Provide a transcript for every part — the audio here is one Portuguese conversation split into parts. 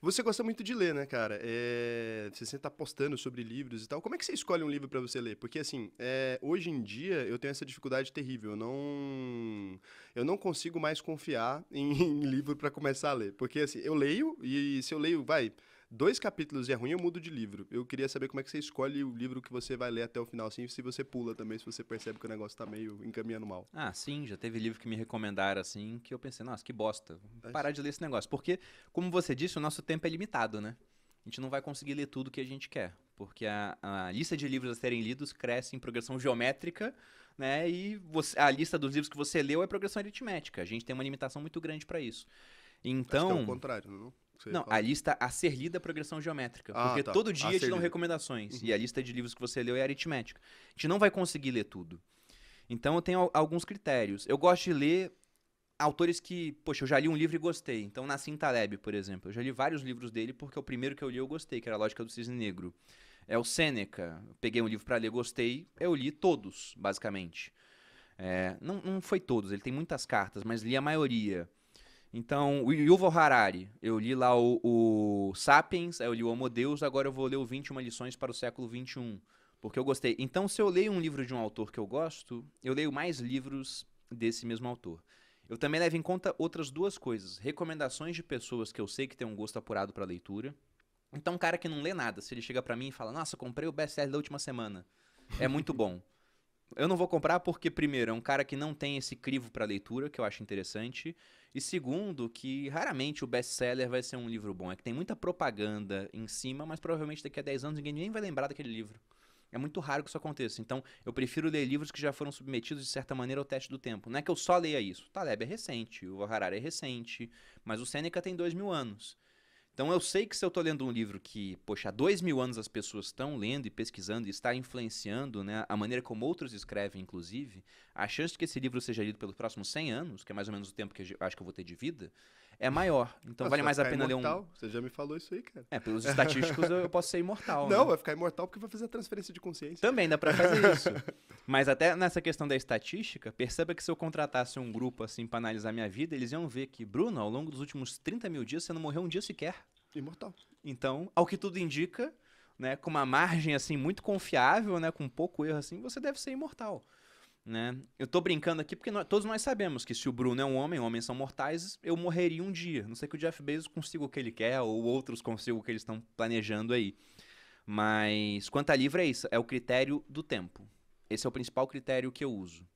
Você gosta muito de ler, né, cara? É, você sempre tá postando sobre livros e tal. Como é que você escolhe um livro para você ler? Porque, assim, é, hoje em dia eu tenho essa dificuldade terrível. Eu não, eu não consigo mais confiar em, em livro para começar a ler. Porque, assim, eu leio e se eu leio, vai dois capítulos e é ruim, eu mudo de livro. Eu queria saber como é que você escolhe o livro que você vai ler até o final, assim, se você pula também, se você percebe que o negócio tá meio encaminhando mal. Ah, sim, já teve livro que me recomendaram, assim, que eu pensei, nossa, que bosta, vou parar de ler esse negócio. Porque, como você disse, o nosso tempo é limitado, né? A gente não vai conseguir ler tudo que a gente quer, porque a, a lista de livros a serem lidos cresce em progressão geométrica, né? E você, a lista dos livros que você leu é progressão aritmética. A gente tem uma limitação muito grande para isso. Então, Acho que é o então contrário, não? É que você Não, a lista a ser lida é progressão geométrica. Ah, porque tá. todo dia a te dão lida. recomendações. Uhum. E a lista de livros que você leu é aritmética. A gente não vai conseguir ler tudo. Então eu tenho alguns critérios. Eu gosto de ler autores que, poxa, eu já li um livro e gostei. Então, Nassim Taleb, por exemplo. Eu já li vários livros dele porque o primeiro que eu li eu gostei, que era a Lógica do Cisne Negro. É o Sêneca. peguei um livro para ler, gostei. Eu li todos, basicamente. É, não, não foi todos, ele tem muitas cartas, mas li a maioria. Então, o Yuval Harari, eu li lá o, o Sapiens, eu li o Homo Deus, agora eu vou ler o 21 lições para o século 21, porque eu gostei. Então, se eu leio um livro de um autor que eu gosto, eu leio mais livros desse mesmo autor. Eu também levo em conta outras duas coisas: recomendações de pessoas que eu sei que têm um gosto apurado para leitura. Então, um cara que não lê nada, se ele chega para mim e fala: "Nossa, comprei o best-seller da última semana". É muito bom. Eu não vou comprar porque, primeiro, é um cara que não tem esse crivo para leitura, que eu acho interessante. E segundo, que raramente o best-seller vai ser um livro bom. É que tem muita propaganda em cima, mas provavelmente daqui a 10 anos ninguém nem vai lembrar daquele livro. É muito raro que isso aconteça. Então, eu prefiro ler livros que já foram submetidos, de certa maneira, ao teste do tempo. Não é que eu só leia isso. O Taleb é recente, o Harari é recente, mas o Seneca tem dois mil anos. Então eu sei que se eu estou lendo um livro que, poxa, há dois mil anos as pessoas estão lendo e pesquisando e está influenciando né, a maneira como outros escrevem, inclusive, a chance de que esse livro seja lido pelos próximos 100 anos, que é mais ou menos o tempo que eu acho que eu vou ter de vida, é maior. Então vale mais a pena imortal. ler um. Você já me falou isso aí, cara. É, pelos estatísticos eu posso ser imortal. Não, né? vai ficar imortal porque vai fazer a transferência de consciência. Também dá pra fazer isso. Mas até nessa questão da estatística, perceba que se eu contratasse um grupo assim pra analisar minha vida, eles iam ver que, Bruno, ao longo dos últimos 30 mil dias, você não morreu um dia sequer. Imortal. Então, ao que tudo indica, né, com uma margem assim muito confiável, né, com pouco erro assim, você deve ser imortal. Né? Eu tô brincando aqui porque nós, todos nós sabemos que se o Bruno é um homem, homens são mortais, eu morreria um dia. Não sei que o Jeff Bezos consiga o que ele quer ou outros consigam o que eles estão planejando aí. Mas quanto a livro é isso, é o critério do tempo. Esse é o principal critério que eu uso.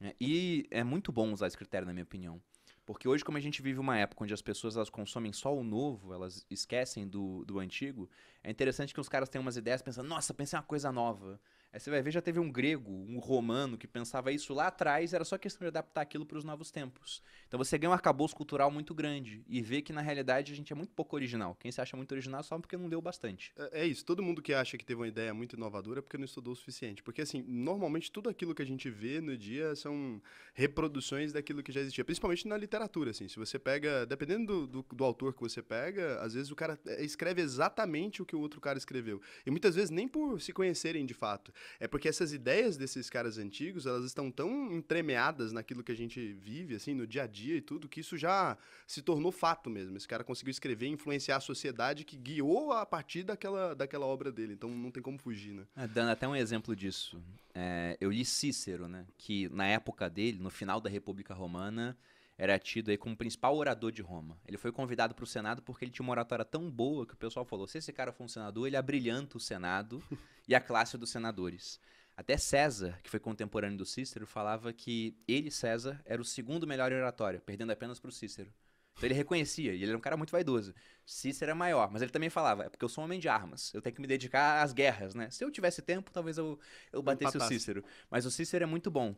Né? E é muito bom usar esse critério, na minha opinião. Porque hoje, como a gente vive uma época onde as pessoas elas consomem só o novo, elas esquecem do, do antigo, é interessante que os caras tenham umas ideias pensando, nossa, pensei uma coisa nova. Aí você vai ver, já teve um grego, um romano que pensava isso lá atrás, era só questão de adaptar aquilo para os novos tempos. Então você ganha um arcabouço cultural muito grande e vê que na realidade a gente é muito pouco original. Quem se acha muito original é só porque não leu bastante. É, é, isso, todo mundo que acha que teve uma ideia muito inovadora é porque não estudou o suficiente. Porque assim, normalmente tudo aquilo que a gente vê no dia são reproduções daquilo que já existia, principalmente na literatura, assim. Se você pega, dependendo do, do, do autor que você pega, às vezes o cara é, escreve exatamente o que o outro cara escreveu. E muitas vezes nem por se conhecerem de fato. É porque essas ideias desses caras antigos, elas estão tão entremeadas naquilo que a gente vive, assim, no dia a dia e tudo, que isso já se tornou fato mesmo. Esse cara conseguiu escrever e influenciar a sociedade que guiou a partir daquela, daquela obra dele. Então não tem como fugir, né? É, dando até um exemplo disso. É, eu li Cícero, né? Que na época dele, no final da República Romana, era tido aí como o principal orador de Roma. Ele foi convidado para o Senado porque ele tinha uma oratória tão boa que o pessoal falou: se esse cara for um senador, ele abrilhanta o Senado e a classe dos senadores. Até César, que foi contemporâneo do Cícero, falava que ele, César, era o segundo melhor oratório, perdendo apenas para o Cícero. Então ele reconhecia, e ele era um cara muito vaidoso. Cícero é maior, mas ele também falava, é porque eu sou um homem de armas, eu tenho que me dedicar às guerras, né? Se eu tivesse tempo, talvez eu, eu batesse o Cícero. Mas o Cícero é muito bom.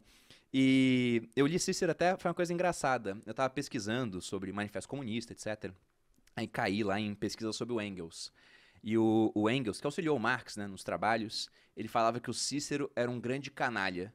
E eu li Cícero até, foi uma coisa engraçada. Eu tava pesquisando sobre Manifesto Comunista, etc. Aí caí lá em pesquisa sobre o Engels. E o, o Engels, que auxiliou Marx né, nos trabalhos, ele falava que o Cícero era um grande canalha,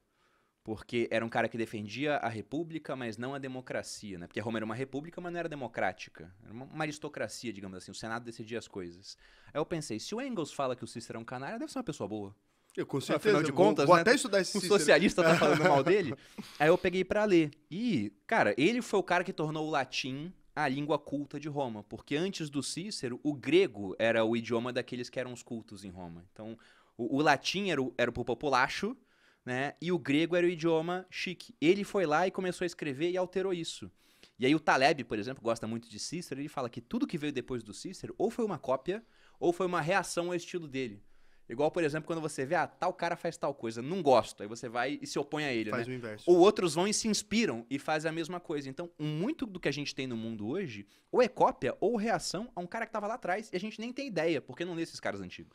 porque era um cara que defendia a república, mas não a democracia, né? Porque Roma era uma república, mas não era democrática. Era uma, uma aristocracia, digamos assim. O Senado decidia as coisas. Aí eu pensei, se o Engels fala que o Cícero é um canalha, deve ser uma pessoa boa. Eu com certeza. Afinal de contas, vou, né? até estudar esse um socialista tá falando mal dele. Aí eu peguei para ler. E, cara, ele foi o cara que tornou o latim a língua culta de Roma, porque antes do Cícero, o grego era o idioma daqueles que eram os cultos em Roma. Então, o, o latim era o, era o populacho, né? E o grego era o idioma chique. Ele foi lá e começou a escrever e alterou isso. E aí o Taleb, por exemplo, gosta muito de Cícero, ele fala que tudo que veio depois do Cícero ou foi uma cópia ou foi uma reação ao estilo dele. Igual, por exemplo, quando você vê, ah, tal cara faz tal coisa, não gosto. Aí você vai e se opõe a ele, faz né? o inverso. Ou outros vão e se inspiram e fazem a mesma coisa. Então, muito do que a gente tem no mundo hoje, ou é cópia ou reação a um cara que estava lá atrás e a gente nem tem ideia, porque não lê esses caras antigos.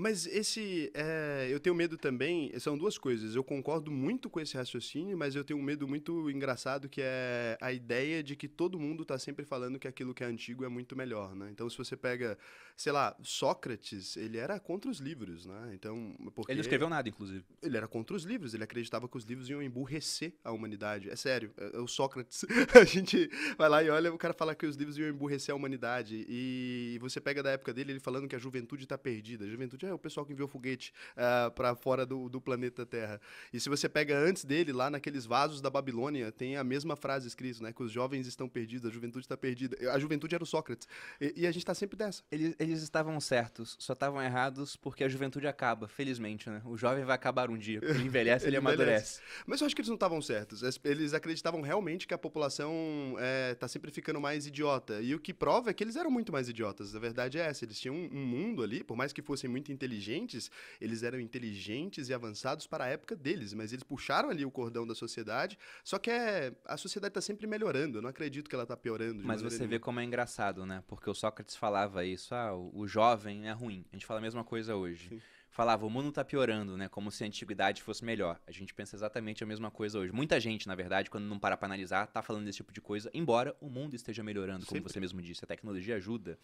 Mas esse. É, eu tenho medo também. São duas coisas. Eu concordo muito com esse raciocínio, mas eu tenho um medo muito engraçado que é a ideia de que todo mundo está sempre falando que aquilo que é antigo é muito melhor, né? Então, se você pega, sei lá, Sócrates, ele era contra os livros, né? Então, porque... Ele não escreveu nada, inclusive. Ele era contra os livros, ele acreditava que os livros iam emburrecer a humanidade. É sério, é, é o Sócrates. a gente vai lá e olha, o cara fala que os livros iam emburrecer a humanidade. E você pega da época dele, ele falando que a juventude está perdida. A juventude é é o pessoal que enviou foguete uh, eh, para fora do, do planeta Terra. E se você pega antes dele, lá naqueles vasos da Babilônia, tem a mesma frase escrita, né? Que os jovens estão perdidos, a juventude está perdida. A juventude era o Sócrates. E, e a gente está sempre dessa. Eles, eles estavam certos, só estavam errados porque a juventude acaba, felizmente, né? O jovem vai acabar um dia. Ele envelhece, ele, ele amadurece. Envelhece. Mas eu acho que eles não estavam certos. Eles acreditavam realmente que a população está eh, é, sempre ficando mais idiota. E o que prova é que eles eram muito mais idiotas. A verdade é essa. Eles tinham um, um mundo ali, por mais que fossem muito inteligentes, eles eram inteligentes e avançados para a época deles, mas eles puxaram ali o cordão da sociedade. Só que é, a sociedade está sempre melhorando, eu não acredito que ela está piorando. mas você nenhuma. vê como é engraçado, né? Porque o Sócrates falava isso, ah, o, jovem é ruim. A gente fala a mesma coisa hoje. Sim falava o mundo está piorando, né? Como se a antiguidade fosse melhor. A gente pensa exatamente a mesma coisa hoje. Muita gente, na verdade, quando não para para analisar, está falando desse tipo de coisa, embora o mundo esteja melhorando, como Sempre. você mesmo disse, a tecnologia ajuda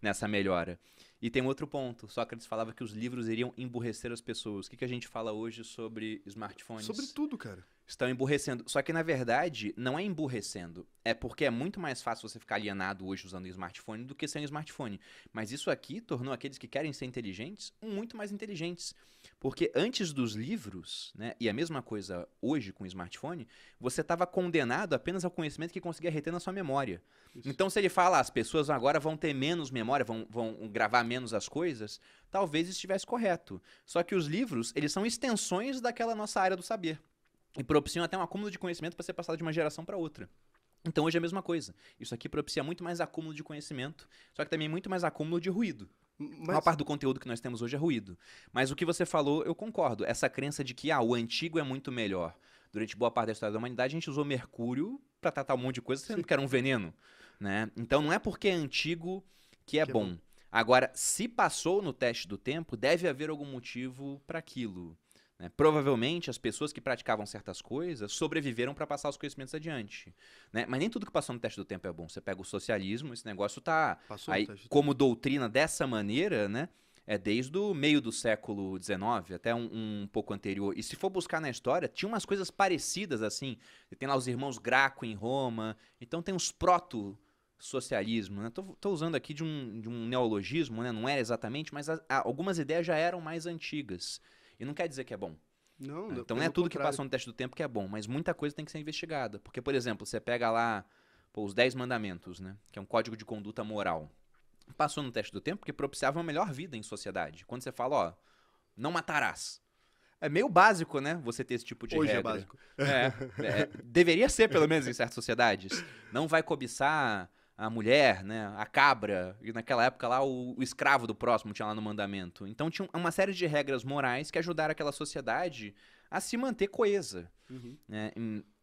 nessa melhora. E tem um outro ponto. Sócrates falava que os livros iriam emburrecer as pessoas. O que, que a gente fala hoje sobre smartphones? Sobre tudo, cara estão emburrecendo. Só que, na verdade, não é emburrecendo. É porque é muito mais fácil você ficar alienado hoje usando um smartphone do que sem um smartphone. Mas isso aqui tornou aqueles que querem ser inteligentes muito mais inteligentes. Porque antes dos livros, né, e a mesma coisa hoje com o smartphone, você estava condenado apenas ao conhecimento que conseguia reter na sua memória. Isso. Então, se ele fala, ah, as pessoas agora vão ter menos memória, vão, vão gravar menos as coisas, talvez estivesse correto. Só que os livros, eles são extensões daquela nossa área do saber e propiciam até um acúmulo de conhecimento para ser passado de uma geração para outra. Então hoje é a mesma coisa. Isso aqui propicia muito mais acúmulo de conhecimento, só que também muito mais acúmulo de ruído. Mas... A maior parte do conteúdo que nós temos hoje é ruído. Mas o que você falou, eu concordo. Essa crença de que ah, o antigo é muito melhor. Durante boa parte da história da humanidade, a gente usou mercúrio para tratar um monte de coisa, sendo que era um veneno. Né? Então não é porque é antigo que é, que é bom. é bom. Agora, se passou no teste do tempo, deve haver algum motivo para aquilo. Né? Provavelmente as pessoas que praticavam certas coisas sobreviveram para passar os conhecimentos adiante. Né? Mas nem tudo que passou no teste do tempo é bom. Você pega o socialismo, esse negócio tá passou aí, como doutrina dessa maneira, né? é desde o meio do século XIX, até um, um, pouco anterior. E se for buscar na história, tinha umas coisas parecidas assim. Tem lá os irmãos Graco em Roma, então tem os proto socialismo, né? Tô, tô usando aqui de um, de um neologismo, né? Não era exatamente, mas a, a, algumas ideias já eram mais antigas. E não quer dizer que é bom. Não, ah, Então não é tudo contrário. que passou no teste do tempo que é bom, mas muita coisa tem que ser investigada. Porque, por exemplo, você pega lá pô, os 10 mandamentos, né? Que é um código de conduta moral. Passou no teste do tempo porque propiciava uma melhor vida em sociedade. Quando você fala, ó, não matarás. É meio básico, né? Você ter esse tipo de Hoje é regra. é básico. É, é, deveria ser, pelo menos, em certas sociedades. Não vai cobiçar, a mulher, né, a cabra, e naquela época lá o, o, escravo do próximo tinha lá no mandamento. Então tinha uma série de regras morais que ajudaram aquela sociedade a se manter coesa. Uhum. Né?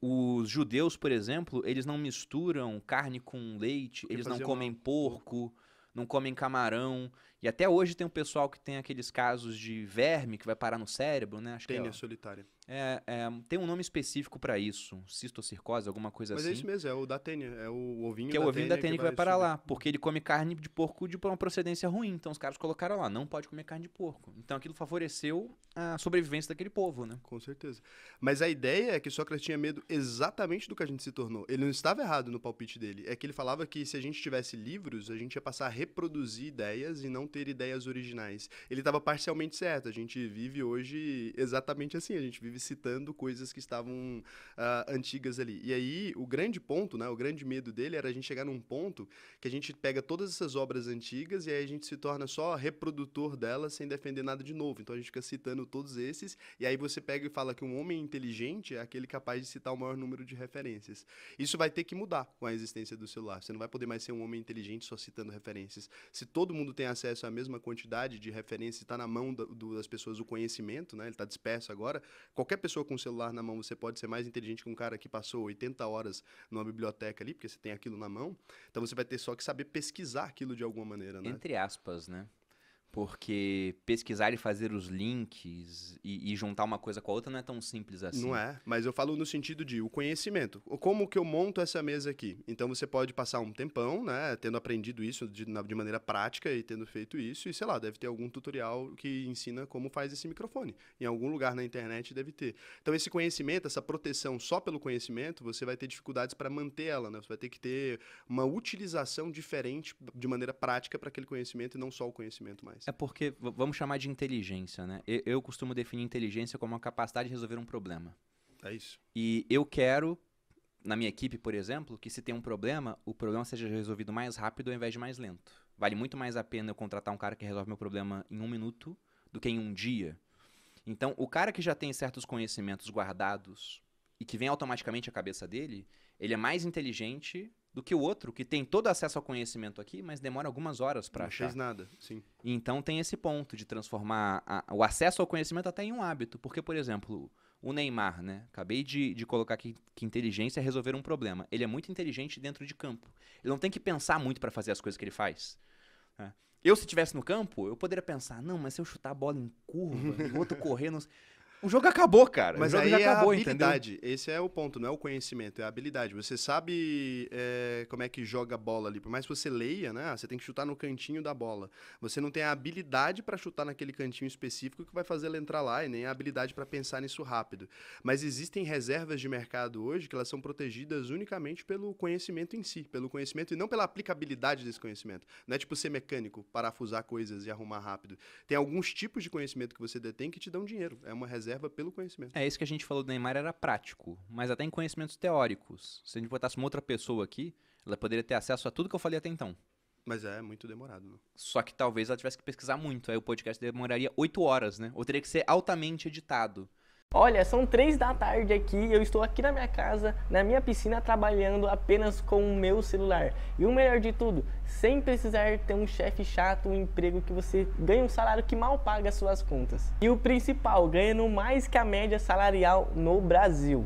Os judeus, por exemplo, eles não misturam carne com leite, Porque eles não comem uma... porco, não comem camarão. E até hoje tem um pessoal que tem aqueles casos de verme que vai parar no cérebro, né? Acho Tênia que é, solitária. É, é, tem um nome específico para isso, cistocircose, alguma coisa Mas é assim. Mas é isso mesmo, é o da tênia, é o ovinho que Que é o ovinho da tênia que, que vai, vai parar lá, porque ele come carne de porco de uma procedência ruim, então os caras colocaram lá, não pode comer carne de porco. Então aquilo favoreceu a sobrevivência daquele povo, né? Com certeza. Mas a ideia é que Sócrates tinha medo exatamente do que a gente se tornou. Ele não estava errado no palpite dele, é que ele falava que se a gente tivesse livros, a gente ia passar a reproduzir ideias e não ter ideias originais. Ele estava parcialmente certo, a gente vive hoje exatamente assim, a gente vive revisitando coisas que estavam uh, antigas ali. E aí, o grande ponto, né, o grande medo dele era a gente chegar num ponto que a gente pega todas essas obras antigas e aí a gente se torna só reprodutor delas sem defender nada de novo. Então a gente fica citando todos esses, e aí você pega e fala que um homem inteligente é aquele capaz de citar o maior número de referências. Isso vai ter que mudar com a existência do celular. Você não vai poder mais ser um homem inteligente só citando referências. Se todo mundo tem acesso à mesma quantidade de referências, está na mão do, das pessoas o conhecimento, né? Ele está disperso agora Qualquer pessoa com um celular na mão, você pode ser mais inteligente que um cara que passou 80 horas numa biblioteca ali, porque você tem aquilo na mão. Então você vai ter só que saber pesquisar aquilo de alguma maneira, né? Entre aspas, né? Porque pesquisar e fazer os links e, e, juntar uma coisa com a outra não é tão simples assim. Não é, mas eu falo no sentido de o conhecimento. Como que eu monto essa mesa aqui? Então você pode passar um tempão, né, tendo aprendido isso de, de maneira prática e tendo feito isso, e sei lá, deve ter algum tutorial que ensina como faz esse microfone. Em algum lugar na internet deve ter. Então esse conhecimento, essa proteção só pelo conhecimento, você vai ter dificuldades para manter ela, né? Você vai ter que ter uma utilização diferente de maneira prática para aquele conhecimento e não só o conhecimento mais faz. É porque, vamos chamar de inteligência, né? Eu, eu costumo definir inteligência como a capacidade de resolver um problema. É isso. E eu quero, na minha equipe, por exemplo, que se tem um problema, o problema seja resolvido mais rápido ao invés de mais lento. Vale muito mais a pena eu contratar um cara que resolve meu problema em um minuto do que em um dia. Então, o cara que já tem certos conhecimentos guardados e que vem automaticamente à cabeça dele, ele é mais inteligente do que o outro, que tem todo acesso ao conhecimento aqui, mas demora algumas horas para achar. Não fez nada, sim. Então tem esse ponto de transformar a, o acesso ao conhecimento até em um hábito. Porque, por exemplo, o Neymar, né? Acabei de, de colocar aqui que inteligência é resolver um problema. Ele é muito inteligente dentro de campo. Ele não tem que pensar muito para fazer as coisas que ele faz. Né? Eu, se estivesse no campo, eu poderia pensar, não, mas se eu chutar a bola em curva o outro correr... Não... O jogo acabou, cara. Mas o jogo aí já acabou, é a habilidade. Entendeu? Esse é o ponto, não é o conhecimento, é a habilidade. Você sabe é, como é que joga a bola ali. Por mais que você leia, né? Você tem que chutar no cantinho da bola. Você não tem a habilidade para chutar naquele cantinho específico que vai fazer ela entrar lá e nem a habilidade para pensar nisso rápido. Mas existem reservas de mercado hoje que elas são protegidas unicamente pelo conhecimento em si, pelo conhecimento e não pela aplicabilidade desse conhecimento. Não é tipo ser mecânico, parafusar coisas e arrumar rápido. Tem alguns tipos de conhecimento que você detém que te dão dinheiro. É uma reserva pelo conhecimento. É isso que a gente falou do Neymar, era prático, mas até em conhecimentos teóricos. Se a gente botasse uma outra pessoa aqui, ela poderia ter acesso a tudo que eu falei até então. Mas é muito demorado, né? Só que talvez ela tivesse que pesquisar muito, aí o podcast demoraria oito horas, né? Ou teria que ser altamente editado. Olha, são três da tarde aqui e eu estou aqui na minha casa, na minha piscina, trabalhando apenas com o meu celular. E o melhor de tudo, sem precisar ter um chefe chato, um emprego que você ganha um salário que mal paga suas contas. E o principal, ganhando mais que a média salarial no Brasil.